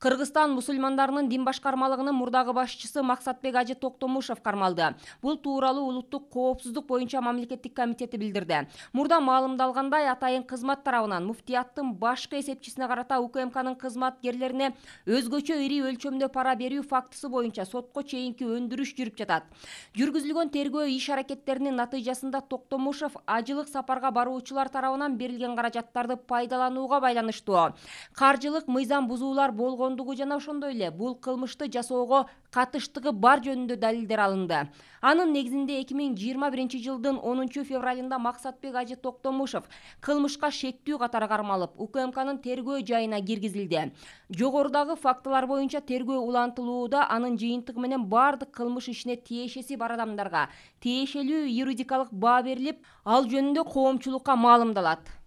кыргызстан мусульмандарынын дин башкармалыгынын мурдагы башчысы максатбек ажы токтомушев кармалды бул тууралуу улуттук коопсуздук боюнча мамлекеттик комитети билдирди мурда маалымдалгандай атайын кызмат тарабынан муфтияттын башкы эсепчисине карата укмкнын кызматкерлерине өзгөчө ири өлчөмдө пара берүү фактысы боюнча сотко чейинки өндүрүш жүрүп жатат жүргүзүлгөн тергөө иш аракеттеринин натыйжасында токтомушев ажылык сапарга баруучулар тарабынан берилген каражаттарды пайдаланууга байланыштуу каржылык мыйзам бузуулар болгон ошондугу жана ошондой эле бул кылмышты жасоого катыштыгы бар жөнүндө далилдер алынды анын негизинде эки миң жыйырма биринчи жылдын онунчу февралында максатбек ажы токтомушев кылмышка шектүү катары кармалып укмкнын тергөө жайына киргизилди жогорудагы фактылар боюнча тергөө улантылууда анын жыйынтыгы менен баардык кылмыш ишине тиешеси бар адамдарга тиешелүү юридикалык баа берилип ал жөнүндө коомчулукка маалымдалат